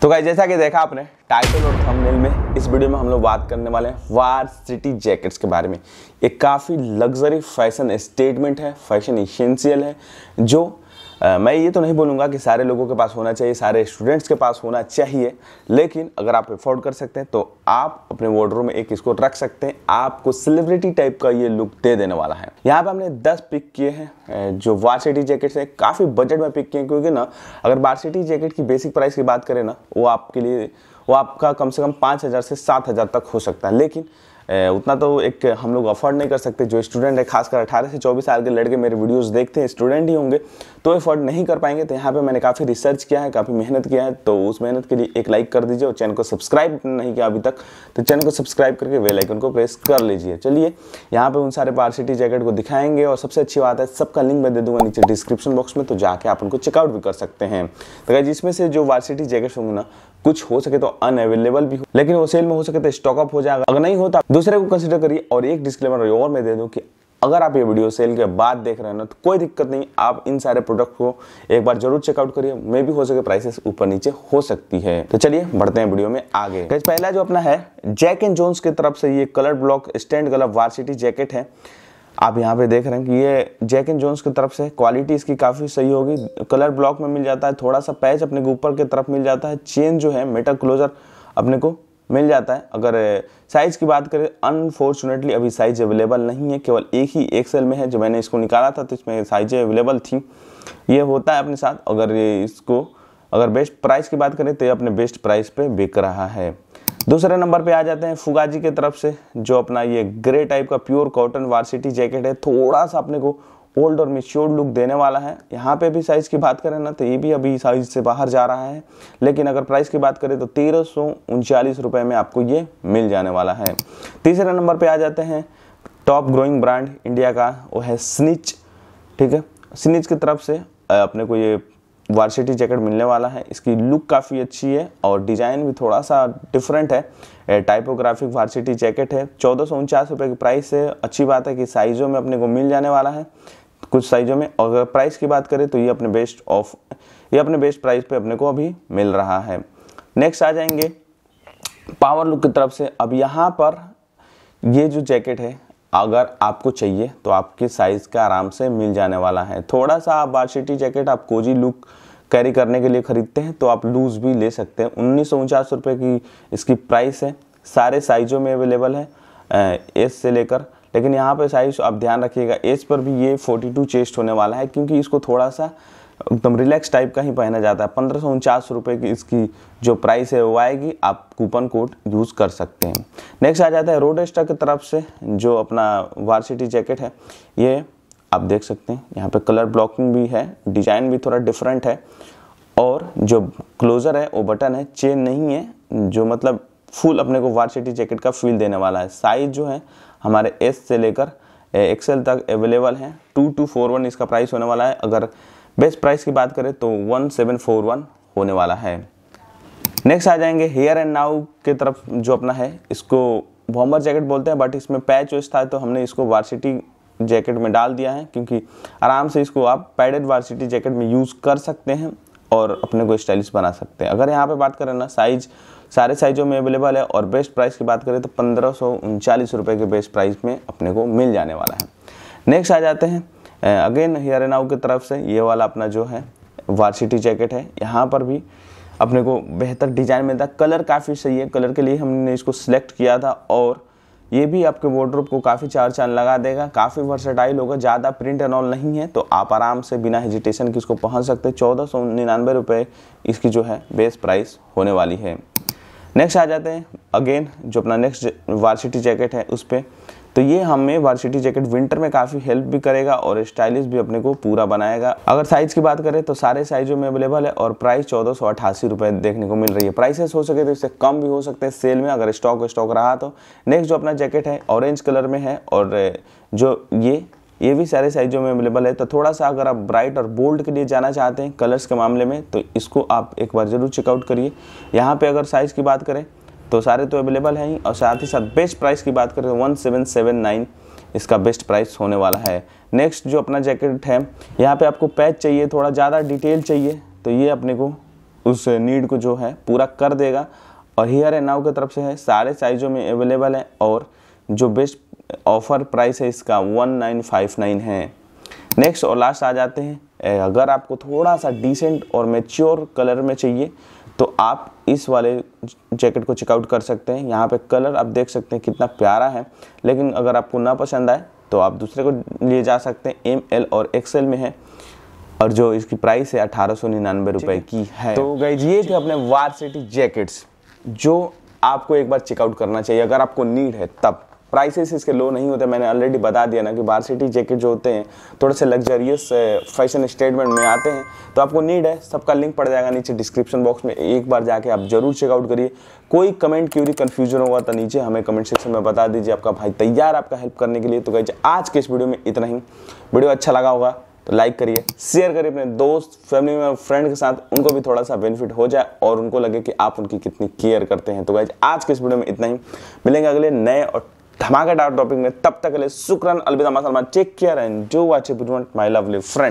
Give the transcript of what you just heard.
तो गाइज जैसा कि देखा आपने टाइटल और थंबनेल में इस वीडियो में हम लोग बात करने वाले हैं वार सिटी जैकेट्स के बारे में ये काफ़ी लग्जरी फैशन स्टेटमेंट है फैशन इशेंशियल है जो मैं ये तो नहीं बोलूँगा कि सारे लोगों के पास होना चाहिए सारे स्टूडेंट्स के पास होना चाहिए लेकिन अगर आप अफोर्ड कर सकते हैं तो आप अपने वॉर्डरों में एक इसको रख सकते हैं आपको सेलिब्रिटी टाइप का ये लुक दे देने वाला है यहाँ पर हमने दस पिक किए हैं जो वार्सिटी जैकेट्स हैं काफ़ी बजट में पिक किए हैं क्योंकि ना अगर वार्सिटी जैकेट की बेसिक प्राइस की बात करें ना वो आपके लिए वो आपका कम से कम पाँच हज़ार से सात हज़ार तक हो सकता है लेकिन उतना तो एक हम लोग अफोर्ड नहीं कर सकते जो स्टूडेंट है खासकर अठारह से चौबीस साल के लड़के मेरे वीडियोस देखते हैं स्टूडेंट ही होंगे तो अफोर्ड नहीं कर पाएंगे तो यहाँ पे मैंने काफ़ी रिसर्च किया है काफ़ी मेहनत किया है तो उस मेहनत के लिए एक लाइक कर दीजिए और चैनल को सब्सक्राइब नहीं किया अभी तक तो चैनल को सब्सक्राइब करके वेलाइकन को प्रेस कर लीजिए चलिए यहाँ पर उन सारे पार्सिटी जैकेट को दिखाएंगे और सबसे अच्छी बात है सबका लिंक मैं दे दूंगा नीचे डिस्क्रिप्शन बॉक्स में तो जाके आप उनको चेकआउट भी कर सकते हैं तो जिसमें से जो वार्सिटी जैकेट होंगे ना कुछ हो सके तो अनअवेलेबल भी हो लेकिन वो सेल में हो सके तो स्टॉकअप हो जाएगा अगर नहीं होता तो दूसरे को कंसिडर करिए और एक डिस्क्लेमर और मैं दे दूँ कि अगर आप ये वीडियो सेल के बाद देख रहे हैं ना तो कोई दिक्कत नहीं आप इन सारे प्रोडक्ट को एक बार जरूर चेकआउट करिए मे भी हो सके प्राइसेस ऊपर नीचे हो सकती है तो चलिए बढ़ते हैं वीडियो में आगे पहला जो अपना है जैक एंड जोन्स की तरफ से ये कलर ब्लॉक स्टैंड गलब वार्सिटी जैकेट है आप यहाँ पे देख रहे हैं कि ये जैक एंड जोन्स की तरफ से क्वालिटी इसकी काफ़ी सही होगी कलर ब्लॉक में मिल जाता है थोड़ा सा पैच अपने ऊपर की तरफ मिल जाता है चेन जो है मेटल क्लोजर अपने को मिल जाता है अगर साइज़ की बात करें अनफॉर्चुनेटली अभी साइज़ अवेलेबल नहीं है केवल एक ही एक्सेल में है जब मैंने इसको निकाला था तो इसमें साइज़ें अवेलेबल थी ये होता है अपने साथ अगर ये इसको अगर बेस्ट प्राइस की बात करें तो ये अपने बेस्ट प्राइस पे बिक रहा है दूसरे नंबर पे आ जाते हैं फुगाजी के तरफ से जो अपना ये ग्रे टाइप का प्योर कॉटन वार्सिटी जैकेट है थोड़ा सा अपने को ओल्ड और मेच्योर्ड लुक देने वाला है यहाँ पे भी साइज़ की बात करें ना तो ये भी अभी साइज़ से बाहर जा रहा है लेकिन अगर प्राइस की बात करें तो तेरह सौ में आपको ये मिल जाने वाला है तीसरे नंबर पे आ जाते हैं टॉप ग्रोइंग ब्रांड इंडिया का वो है स्निच ठीक है स्निच की तरफ से अपने को ये वार्सिटी जैकेट मिलने वाला है इसकी लुक काफ़ी अच्छी है और डिज़ाइन भी थोड़ा सा डिफरेंट है टाइपोग्राफिक वार्सिटी जैकेट है चौदह सौ की प्राइस है अच्छी बात है कि साइज़ों में अपने को मिल जाने वाला है कुछ साइज़ों में अगर प्राइस की बात करें तो ये अपने बेस्ट ऑफ ये अपने बेस्ट प्राइस पे अपने को अभी मिल रहा है नेक्स्ट आ जाएंगे पावर लुक की तरफ से अब यहाँ पर ये जो जैकेट है अगर आपको चाहिए तो आपके साइज़ का आराम से मिल जाने वाला है थोड़ा सा आप वार्सिटी जैकेट आप कोजी लुक कैरी करने के लिए ख़रीदते हैं तो आप लूज़ भी ले सकते हैं उन्नीस सौ रुपये की इसकी प्राइस है सारे साइज़ों में अवेलेबल है एस से लेकर लेकिन यहाँ पे साइज आप ध्यान रखिएगा एज पर भी ये 42 चेस्ट होने वाला है क्योंकि इसको थोड़ा सा एकदम रिलैक्स टाइप का ही पहना जाता है पंद्रह सौ उनचास रुपये की इसकी जो प्राइस है वो आएगी आप कूपन कोड यूज़ कर सकते हैं नेक्स्ट आ जाता है रोड की तरफ से जो अपना वार्सिटी जैकेट है ये आप देख सकते हैं यहाँ पे कलर ब्लॉकिंग भी है डिजाइन भी थोड़ा डिफरेंट है और जो क्लोज़र है वो बटन है चेन नहीं है जो मतलब फुल अपने को वार्सिटी जैकेट का फील देने वाला है साइज़ जो है हमारे एस से लेकर एक्सेल तक अवेलेबल हैं टू टू फोर वन इसका प्राइस होने वाला है अगर बेस्ट प्राइस की बात करें तो वन सेवन फोर वन होने वाला है नेक्स्ट आ जाएंगे हेयर एंड नाउ के तरफ जो अपना है इसको बॉम्बर जैकेट बोलते हैं बट इसमें पैच वेस्ट था तो हमने इसको वार्सिटी जैकेट में डाल दिया है क्योंकि आराम से इसको आप पैडेड वार्सिटी जैकेट में यूज़ कर सकते हैं और अपने को स्टाइलिश बना सकते हैं अगर यहाँ पे बात करें ना साइज सारे साइजों में अवेलेबल है और बेस्ट प्राइस की बात करें तो पंद्रह सौ उनचालीस रुपये के बेस्ट प्राइस में अपने को मिल जाने वाला है नेक्स्ट आ जाते हैं अगेन हेयर एनाउ की तरफ से ये वाला अपना जो है वार्सिटी जैकेट है यहाँ पर भी अपने को बेहतर डिजाइन मिलता है कलर काफ़ी सही है कलर के लिए हमने इसको सिलेक्ट किया था और ये भी आपके वॉड्रोप को काफ़ी चार चांद लगा देगा काफ़ी वर्सेटाइल होगा ज़्यादा प्रिंट एंड ऑल नहीं है तो आप आराम से बिना हेजिटेशन के इसको पहुँच सकते हैं चौदह सौ निन्यानवे रुपये इसकी जो है बेस प्राइस होने वाली है नेक्स्ट आ जाते हैं अगेन जो अपना नेक्स्ट वार्सिटी जैकेट है उस पर तो ये हमें वार्सिटी जैकेट विंटर में काफ़ी हेल्प भी करेगा और स्टाइलिश भी अपने को पूरा बनाएगा अगर साइज़ की बात करें तो सारे साइजों में अवेलेबल है और प्राइस चौदह सौ अठासी रुपये देखने को मिल रही है प्राइसेस हो सके तो इससे कम भी हो सकते हैं सेल में अगर स्टॉक स्टॉक रहा तो नेक्स्ट जो अपना जैकेट है ऑरेंज कलर में है और जो ये ये भी सारे साइजों में अवेलेबल है तो थोड़ा सा अगर आप ब्राइट और बोल्ड के लिए जाना चाहते हैं कलर्स के मामले में तो इसको आप एक बार ज़रूर चेकआउट करिए यहाँ पे अगर साइज़ की बात करें तो सारे तो अवेलेबल हैं और साथ ही साथ बेस्ट प्राइस की बात करें तो वन सेवन सेवन नाइन इसका बेस्ट प्राइस होने वाला है नेक्स्ट जो अपना जैकेट है यहाँ पे आपको पैच चाहिए थोड़ा ज़्यादा डिटेल चाहिए तो ये अपने को उस नीड को जो है पूरा कर देगा और हेयर एंड नाउ की तरफ से है सारे साइज़ों में अवेलेबल है और जो बेस्ट ऑफर प्राइस है इसका वन नाइन फाइव नाइन है नेक्स्ट और लास्ट आ जाते हैं अगर आपको थोड़ा सा डिसेंट और मेच्योर कलर में चाहिए तो आप इस वाले जैकेट को चेकआउट कर सकते हैं यहाँ पे कलर आप देख सकते हैं कितना प्यारा है लेकिन अगर आपको ना पसंद आए तो आप दूसरे को लिए जा सकते हैं एम एल और एक्सएल में है और जो इसकी प्राइस है अठारह सौ निन्यानवे रुपये की है तो गई ये थे अपने वार सिटी जैकेट्स जो आपको एक बार चेकआउट करना चाहिए अगर आपको नीड है तब प्राइसेस इसके लो नहीं होते मैंने ऑलरेडी बता दिया ना कि सिटी जैकेट जो होते हैं थोड़े से लग्जरियस फैशन स्टेटमेंट में आते हैं तो आपको नीड है सबका लिंक पड़ जाएगा नीचे डिस्क्रिप्शन बॉक्स में एक बार जाके आप जरूर चेकआउट करिए कोई कमेंट क्यूरी कन्फ्यूजन होगा तो नीचे हमें कमेंट सेक्शन में बता दीजिए आपका भाई तैयार आपका हेल्प करने के लिए तो कहीं आज के इस वीडियो में इतना ही वीडियो अच्छा लगा होगा तो लाइक करिए शेयर करिए अपने दोस्त फैमिली में फ्रेंड के साथ उनको भी थोड़ा सा बेनिफिट हो जाए और उनको लगे कि आप उनकी कितनी केयर करते हैं तो गाइज आज के इस वीडियो में इतना ही मिलेंगे अगले नए और धमाकेदार टॉपिक में तब तक के लिए शुक्रन अलविदा मसलमान टेक केयर एंड जो माय लवली फ्रेंड